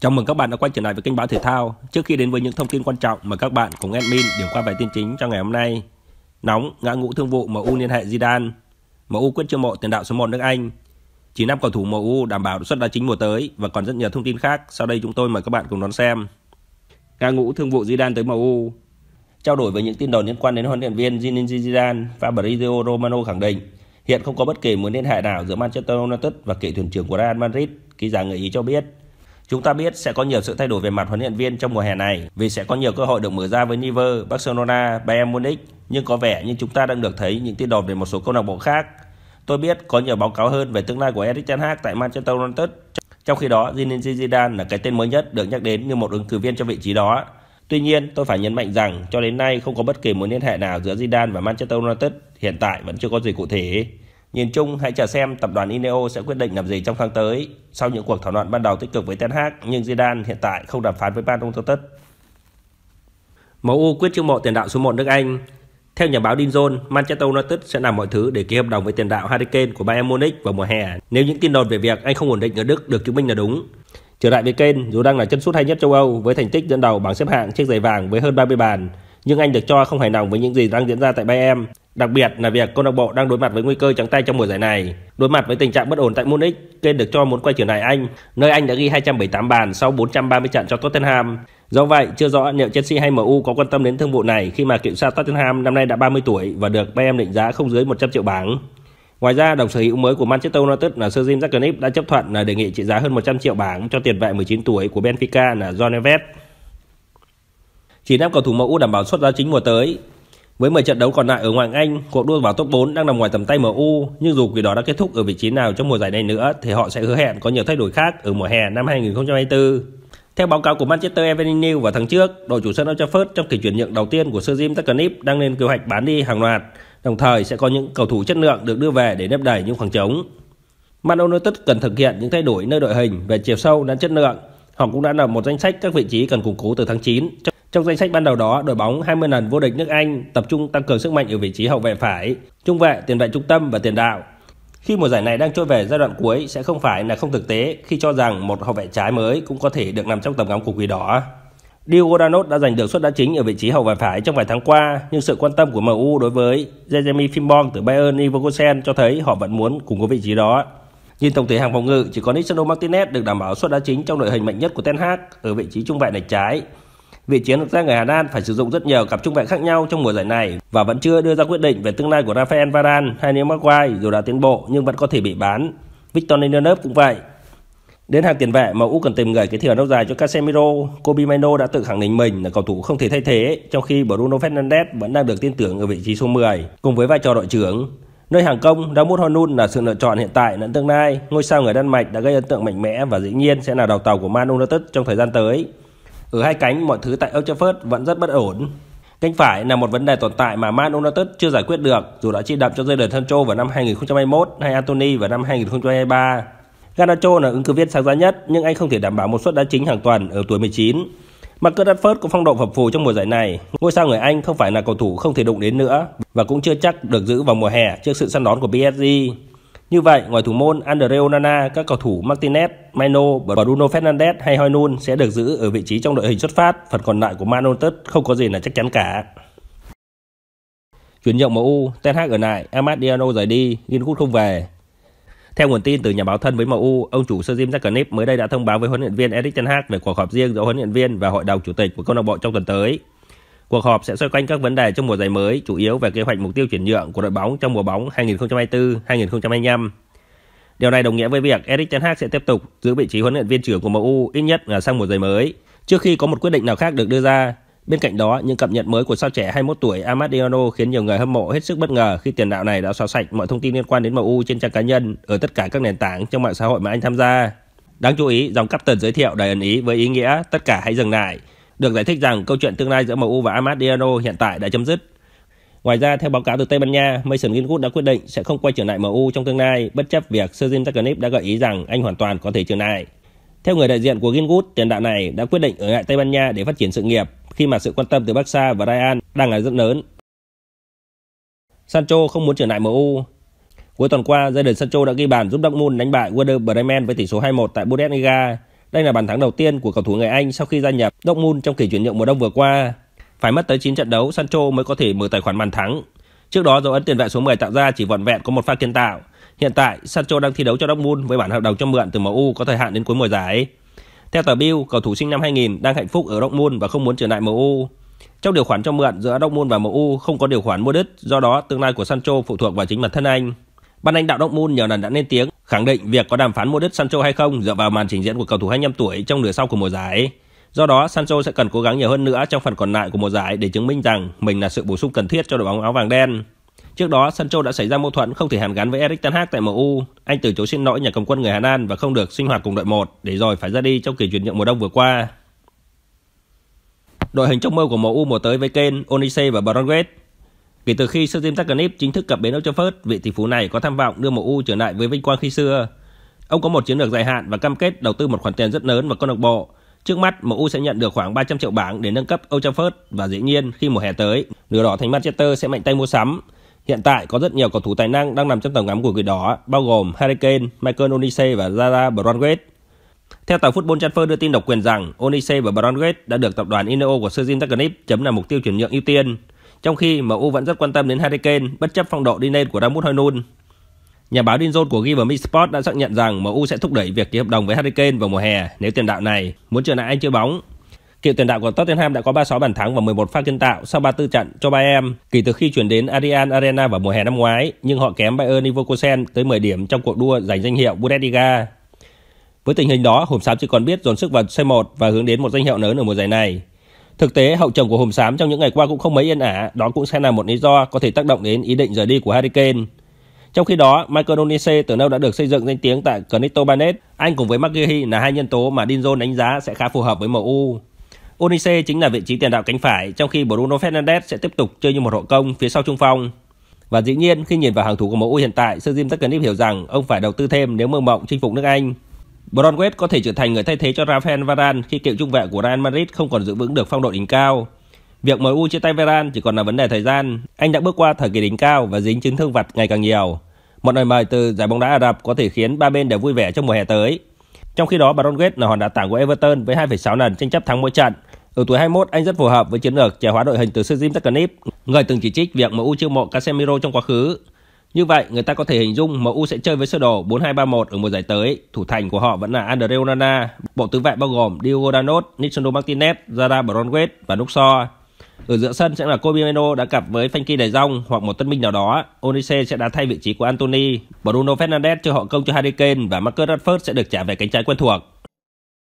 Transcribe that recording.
Chào mừng các bạn đã quay trở lại với kênh báo thể thao. Trước khi đến với những thông tin quan trọng mà các bạn cùng admin điểm qua bài tin chính trong ngày hôm nay. Nóng, ngã ngũ thương vụ MU liên hệ Zidane. MU quyết chiêu mộ tiền đạo số 1 nước Anh. 9 năm cầu thủ MU đảm bảo xuất đá chính mùa tới và còn rất nhiều thông tin khác. Sau đây chúng tôi mời các bạn cùng đón xem. Ngã ngũ thương vụ Zidane tới MU. Trao đổi với những tin đồn liên quan đến huấn luyện viên Zinedine Zidane, Fabrizio Romano khẳng định hiện không có bất kỳ mối liên hệ nào giữa Manchester United và cựu thuyền trưởng của Real Madrid, ký giả người Ý cho biết. Chúng ta biết sẽ có nhiều sự thay đổi về mặt huấn luyện viên trong mùa hè này vì sẽ có nhiều cơ hội được mở ra với Niver, Barcelona, Bayern Munich nhưng có vẻ như chúng ta đang được thấy những tin đồn về một số câu lạc bộ khác. Tôi biết có nhiều báo cáo hơn về tương lai của Erik ten Hag tại Manchester United. Trong khi đó, Zinedine Zidane là cái tên mới nhất được nhắc đến như một ứng cử viên cho vị trí đó. Tuy nhiên, tôi phải nhấn mạnh rằng cho đến nay không có bất kỳ mối liên hệ nào giữa Zidane và Manchester United, hiện tại vẫn chưa có gì cụ thể. Nhìn chung hãy chờ xem tập đoàn Ineo sẽ quyết định làm gì trong tháng tới. Sau những cuộc thảo luận ban đầu tích cực với Ten Hag, nhưng Zidane hiện tại không đàm phán với ban Man United. MU quyết chiêu mộ tiền đạo số 1 nước Anh. Theo nhà báo Dinzon, Manchester United sẽ làm mọi thứ để ký hợp đồng với tiền đạo Harry Kane của Bayern Munich vào mùa hè. Nếu những tin đồn về việc anh không ổn định ở Đức được chứng minh là đúng. Trở lại với Kane, dù đang là chân sút hay nhất châu Âu với thành tích dẫn đầu bảng xếp hạng chiếc giày vàng với hơn 30 bàn, nhưng anh được cho không hài lòng với những gì đang diễn ra tại Bayern. Đặc biệt là việc câu lạc bộ đang đối mặt với nguy cơ trắng tay trong mùa giải này. Đối mặt với tình trạng bất ổn tại Munich, Kane được cho muốn quay trở lại Anh, nơi anh đã ghi 278 bàn sau 430 trận cho Tottenham. Do vậy, chưa rõ liệu Chelsea hay MU có quan tâm đến thương vụ này khi mà cựu sao Tottenham năm nay đã 30 tuổi và được Bayern định giá không dưới 100 triệu bảng. Ngoài ra, đồng sở hữu mới của Manchester United là Sir Jim Ratcliffe đã chấp thuận là đề nghị trị giá hơn 100 triệu bảng cho tiền vệ 19 tuổi của Benfica là John Neves. Chỉ năm cầu thủ MU đảm bảo suất giá chính mùa tới, với 10 trận đấu còn lại ở ngoại Anh, cuộc đua vào top 4 đang nằm ngoài tầm tay MU, nhưng dù quỷ đó đã kết thúc ở vị trí nào trong mùa giải này nữa thì họ sẽ hứa hẹn có nhiều thay đổi khác ở mùa hè năm 2024. Theo báo cáo của Manchester Evening News vào tháng trước, đội chủ sân Old Trafford trong kỳ chuyển nhượng đầu tiên của Sir Jim Ratcliffe đang lên kế hoạch bán đi hàng loạt, đồng thời sẽ có những cầu thủ chất lượng được đưa về để lấp đầy những khoảng trống. Man United cần thực hiện những thay đổi nơi đội hình về chiều sâu lẫn chất lượng. Họ cũng đã lập một danh sách các vị trí cần củng cố từ tháng 9. Trong danh sách ban đầu đó, đội bóng 20 lần vô địch nước Anh tập trung tăng cường sức mạnh ở vị trí hậu vệ phải, trung vệ, tiền vệ trung tâm và tiền đạo. Khi mùa giải này đang trôi về giai đoạn cuối sẽ không phải là không thực tế khi cho rằng một hậu vệ trái mới cũng có thể được nằm trong tầm ngắm của Quỷ Đỏ. Diogo Danot đã giành được suất đá chính ở vị trí hậu vệ phải trong vài tháng qua, nhưng sự quan tâm của MU đối với Jeremy Fimbon từ Bayern Leverkusen cho thấy họ vẫn muốn cùng có vị trí đó. Nhìn tổng thể hàng phòng ngự, chỉ có Nisano Martinez được đảm bảo suất đá chính trong đội hình mạnh nhất của Ten Hag ở vị trí trung vệ này trái, Vị chiến lược gia người Hà Lan phải sử dụng rất nhiều cặp trung vệ khác nhau trong mùa giải này và vẫn chưa đưa ra quyết định về tương lai của Rafael Varane hay Neymar. Maguire dù đã tiến bộ nhưng vẫn có thể bị bán. Victor Lindelof cũng vậy. Đến hàng tiền vệ mà U cần tìm người kế thừa lâu dài cho Casemiro, Kobe Mino đã tự khẳng định mình là cầu thủ không thể thay thế, trong khi Bruno Fernandes vẫn đang được tin tưởng ở vị trí số 10 cùng với vai trò đội trưởng. Nơi hàng công, Rasmus Højlund là sự lựa chọn hiện tại lẫn tương lai. Ngôi sao người Đan Mạch đã gây ấn tượng mạnh mẽ và dĩ nhiên sẽ là đầu tàu của Man United trong thời gian tới. Ở hai cánh, mọi thứ tại Old Trafford vẫn rất bất ổn. Cánh phải là một vấn đề tồn tại mà Man United chưa giải quyết được dù đã chi đậm cho Jadon Sancho vào năm 2021 hay Anthony vào năm 2023. Garnacho là ứng cử viên sáng giá nhất nhưng anh không thể đảm bảo một suất đá chính hàng tuần ở tuổi 19. Marcus Rashford có phong độ phập phù trong mùa giải này. Ngôi sao người Anh không phải là cầu thủ không thể đụng đến nữa và cũng chưa chắc được giữ vào mùa hè trước sự săn đón của PSG. Như vậy, ngoài thủ môn Andre Onana, các cầu thủ Martinez, Maino, Bruno Fernandes hay Hoynun sẽ được giữ ở vị trí trong đội hình xuất phát, phần còn lại của Man United không có gì là chắc chắn cả. Chuyển nhượng MU, Ten Hag ở lại, Amad Diallo rời đi, Giroud không về. Theo nguồn tin từ nhà báo thân với MU, ông chủ Sir Jim Ratcliffe mới đây đã thông báo với huấn luyện viên Erik Ten Hag về cuộc họp riêng giữa huấn luyện viên và hội đồng chủ tịch của câu lạc bộ trong tuần tới. Cuộc họp sẽ xoay quanh các vấn đề trong mùa giải mới, chủ yếu về kế hoạch mục tiêu chuyển nhượng của đội bóng trong mùa bóng 2024-2025. Điều này đồng nghĩa với việc Erik ten Hag sẽ tiếp tục giữ vị trí huấn luyện viên trưởng của MU ít nhất là sang mùa giải mới, trước khi có một quyết định nào khác được đưa ra. Bên cạnh đó, những cập nhật mới của sao trẻ 21 tuổi Amad Diallo khiến nhiều người hâm mộ hết sức bất ngờ khi tiền đạo này đã xóa sạch mọi thông tin liên quan đến MU trên trang cá nhân ở tất cả các nền tảng trong mạng xã hội mà anh tham gia. Đáng chú ý, dòng captain giới thiệu đầy ẩn ý với ý nghĩa tất cả hãy dừng lại được giải thích rằng câu chuyện tương lai giữa MU và Diallo hiện tại đã chấm dứt. Ngoài ra, theo báo cáo từ Tây Ban Nha, Mason Greenwood đã quyết định sẽ không quay trở lại MU trong tương lai, bất chấp việc Sir Jim Ratcliffe đã gợi ý rằng anh hoàn toàn có thể trở lại. Theo người đại diện của Greenwood, tiền đạo này đã quyết định ở lại Tây Ban Nha để phát triển sự nghiệp khi mà sự quan tâm từ Barca và Real đang là rất lớn. Sancho không muốn trở lại MU. Cuối tuần qua, gia đình Sancho đã ghi bàn giúp Dortmund đánh bại Werder Bremen với tỷ số 2-1 tại Bundesliga đây là bàn thắng đầu tiên của cầu thủ người Anh sau khi gia nhập Dortmund trong kỳ chuyển nhượng mùa đông vừa qua. Phải mất tới 9 trận đấu, Sancho mới có thể mở tài khoản bàn thắng. Trước đó dấu ấn tiền vệ số 10 tạo ra chỉ vỏn vẹn có một pha kiến tạo. Hiện tại, Sancho đang thi đấu cho Dortmund với bản hợp đồng cho mượn từ MU có thời hạn đến cuối mùa giải. Theo tờ Bill, cầu thủ sinh năm 2000 đang hạnh phúc ở Dortmund và không muốn trở lại MU. Trong điều khoản cho mượn giữa Dortmund và MU không có điều khoản mua đứt, do đó tương lai của Sancho phụ thuộc vào chính bản thân anh. Ban lãnh đạo Dortmund nhiều lần đã lên tiếng khẳng định việc có đàm phán mua đất Sancho hay không dựa vào màn trình diễn của cầu thủ 25 tuổi trong nửa sau của mùa giải. Do đó, Sancho sẽ cần cố gắng nhiều hơn nữa trong phần còn lại của mùa giải để chứng minh rằng mình là sự bổ sung cần thiết cho đội bóng áo vàng đen. Trước đó, Sancho đã xảy ra mâu thuẫn không thể hàn gắn với Erik ten Hag tại MU. Anh từ chối xin lỗi nhà cầm quân người Hà Lan và không được sinh hoạt cùng đội 1 để rồi phải ra đi trong kỳ chuyển nhượng mùa đông vừa qua. Đội hình trong mơ của MU mùa tới với Kane, Onise và Brown Kể từ khi Sergin Tarkanip chính thức cập bến Old Trafford, vị tỷ phú này có tham vọng đưa MU trở lại với vinh quang khi xưa. Ông có một chiến lược dài hạn và cam kết đầu tư một khoản tiền rất lớn vào câu lạc bộ. Trước mắt, MU sẽ nhận được khoảng 300 triệu bảng để nâng cấp Old Trafford và dĩ nhiên khi mùa hè tới, nửa đỏ thành Manchester sẽ mạnh tay mua sắm. Hiện tại có rất nhiều cầu thủ tài năng đang nằm trong tầm ngắm của người đó, bao gồm Harry Kane, Michael Onise và Zara Brownwaite. Theo tờ Football Transfer đưa tin độc quyền rằng Onise và Brownwaite đã được tập đoàn Ineo của Sir Jim chấm là mục tiêu chuyển nhượng ưu tiên. Trong khi MU vẫn rất quan tâm đến Harry Kane bất chấp phong độ đi lên của Ramut Hoylund. Nhà báo Dean Jones của Given Sport đã xác nhận rằng MU sẽ thúc đẩy việc ký hợp đồng với Harry Kane vào mùa hè nếu tiền đạo này muốn trở lại anh chơi bóng. Cựu tiền đạo của Tottenham đã có 36 bàn thắng và 11 pha kiến tạo sau 34 trận cho Bayern kể từ khi chuyển đến Allianz Arena vào mùa hè năm ngoái, nhưng họ kém Bayern Leverkusen tới 10 điểm trong cuộc đua giành danh hiệu Bundesliga. Với tình hình đó, hôm sáng chỉ còn biết dồn sức vào C1 và hướng đến một danh hiệu lớn ở mùa giải này. Thực tế, hậu trường của Hùm Xám trong những ngày qua cũng không mấy yên ả, đó cũng sẽ là một lý do có thể tác động đến ý định rời đi của Harry Kane. Trong khi đó, Michael Onise từ lâu đã được xây dựng danh tiếng tại Connecto Barnet. Anh cùng với McGahey là hai nhân tố mà Dinzon đánh giá sẽ khá phù hợp với MU. Onise chính là vị trí tiền đạo cánh phải, trong khi Bruno Fernandes sẽ tiếp tục chơi như một hộ công phía sau trung phong. Và dĩ nhiên, khi nhìn vào hàng thủ của MU hiện tại, Sir Jim Ratcliffe hiểu rằng ông phải đầu tư thêm nếu mơ mộng chinh phục nước Anh. Bronwell có thể trở thành người thay thế cho Rafael Varane khi cựu trung vệ của Real Madrid không còn giữ vững được phong độ đỉnh cao. Việc MU chia tay Varane chỉ còn là vấn đề thời gian. Anh đã bước qua thời kỳ đỉnh cao và dính chứng thương vặt ngày càng nhiều. Một lời mời từ giải bóng đá Ả Rập có thể khiến ba bên đều vui vẻ trong mùa hè tới. Trong khi đó, Bronwell là hòn đá tảng của Everton với 2,6 lần tranh chấp thắng mỗi trận. Ở tuổi 21, anh rất phù hợp với chiến lược trẻ hóa đội hình từ Sir Jim Ratcliffe, người từng chỉ trích việc MU chiêu mộ Casemiro trong quá khứ. Như vậy, người ta có thể hình dung MU sẽ chơi với sơ đồ 4231 ở mùa giải tới. Thủ thành của họ vẫn là Andre Onana, bộ tứ vệ bao gồm Diogo Danot, Nisandro Martinez, Zara Bronwet và Nuxor. Ở giữa sân sẽ là Kobimeno đã cặp với Fenky Đầy Rong hoặc một tân binh nào đó. Onise sẽ đá thay vị trí của Anthony. Bruno Fernandes cho họ công cho Harry Kane và Marcus Rashford sẽ được trả về cánh trái quen thuộc.